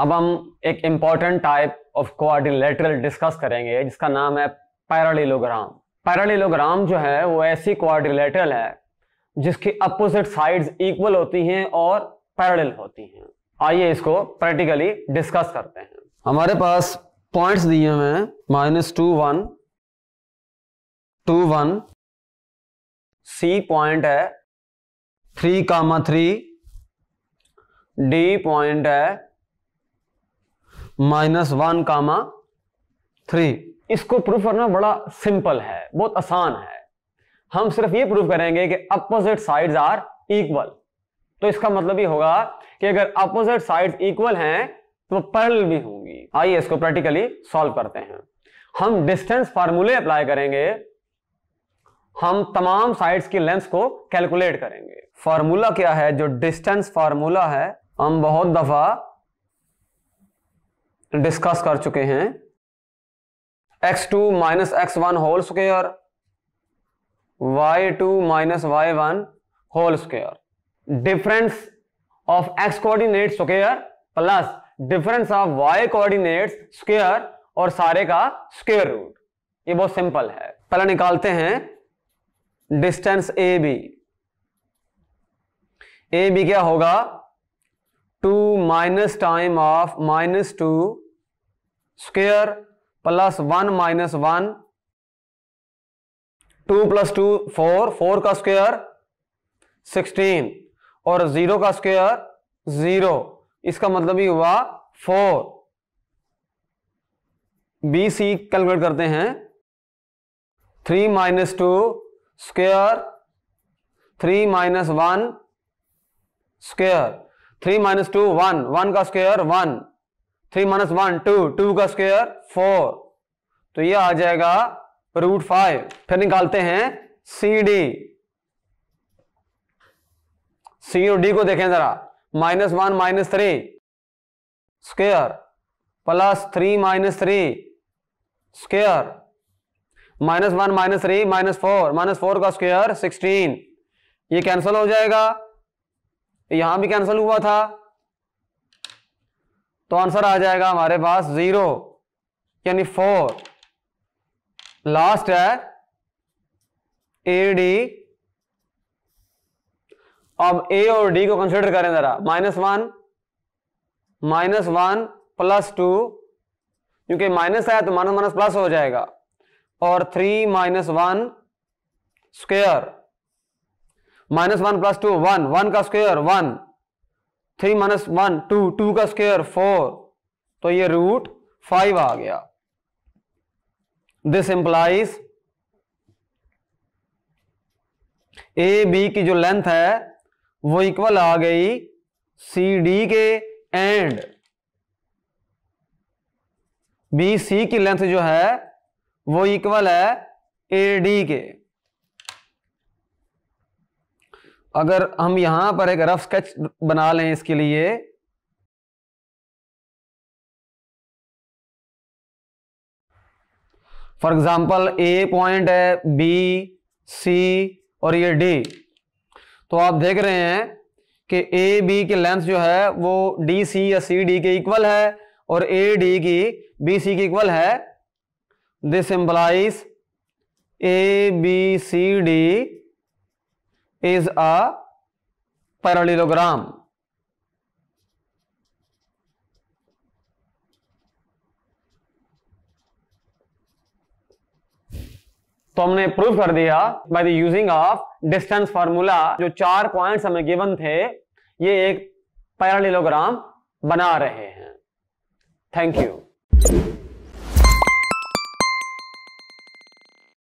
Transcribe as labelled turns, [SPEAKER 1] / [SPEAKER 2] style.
[SPEAKER 1] अब हम एक important type of quadrilateral discuss करेंगे जिसका नाम है पैरालीलोग्राम पैरालीलोग्राम जो है वो ऐसी कोआर्डिनेटरल है जिसकी अपोजिट साइड्स इक्वल होती हैं और पैरेलल होती हैं आइए इसको प्रैक्टिकली डिस्कस करते हैं हमारे पास पॉइंट्स दिए हुए हैं minus two one two one C point है three comma three D point है माइनस वन कामा थ्री इसको प्रूफ करना बड़ा सिंपल है बहुत आसान है हम सिर्फ ये प्रूफ करेंगे कि अपोजिट साइड्स आर इक्वल तो इसका मतलब ये होगा कि अगर अपोजिट साइड्स इक्वल हैं तो पैरल भी होंगी आइए इसको प्रैक्टिकली सॉल्व करते हैं हम डिस्टेंस फार्मूले अप्लाई करेंगे हम तमाम साइड्स की लेंथ को कैलकुलेट करेंगे फार्मूला क्या है जो डिस्टेंस फार्मूला है हम बहुत दफा डिस्कस कर चुके हैं X two minus X one whole square Y two minus Y one whole square difference of X coordinate square plus difference of Y coordinate square और सारे का स्क्र रूट ये बहुत सिंपल है पहले निकालते हैं distance A B A B क्या होगा two minus time of minus two square plus one minus one two plus two four four का स्क्वेयर सिक्सटीन और जीरो का स्क्वेयर जीरो इसका मतलब ही हुआ फोर बी सी कैलकुलेट करते हैं three minus two square three minus one square three minus two one one का square one three minus one two two का स्क्वेयर फोर तो ये आ जाएगा रूट फाइव फिर निकालते हैं सी डी सी और डी को देखें जरा minus one minus three square plus three minus three square minus one minus three minus four minus four का स्क्वेयर सिक्सटीन ये कैंसिल हो जाएगा यहां भी कैंसिल हुआ था तो आंसर आ जाएगा हमारे पास जीरो यानी फोर लास्ट है ए डी अब ए और डी को कंसिडर करें जरा minus one minus one plus two क्योंकि माइनस है तो माइनस माइनस प्लस हो जाएगा और three minus one square minus one plus two one one का square one three minus one two two का स्क्वायर फोर तो ये रूट फाइव आ गया दिस एम्प्लाइज ए बी की जो लेंथ है वो इक्वल आ गई सी डी के एंड बी सी की लेंथ जो है वो इक्वल है ए डी के अगर हम यहां पर एक रफ स्केच बना लें इसके लिए फॉर एग्जाम्पल ए पॉइंट है बी सी और ये डी तो आप देख रहे हैं कि ए बी की लेंथ जो है वो डी सी या सी डी के इक्वल है और ए डी की बी सी के इक्वल है this implies A B C D is a parallelogram. तो हमने प्रूव कर दिया by the using of distance formula जो चार पॉइंट्स हमें गिवन थे ये एक पैरालेलोग्राम बना रहे हैं थैंक यू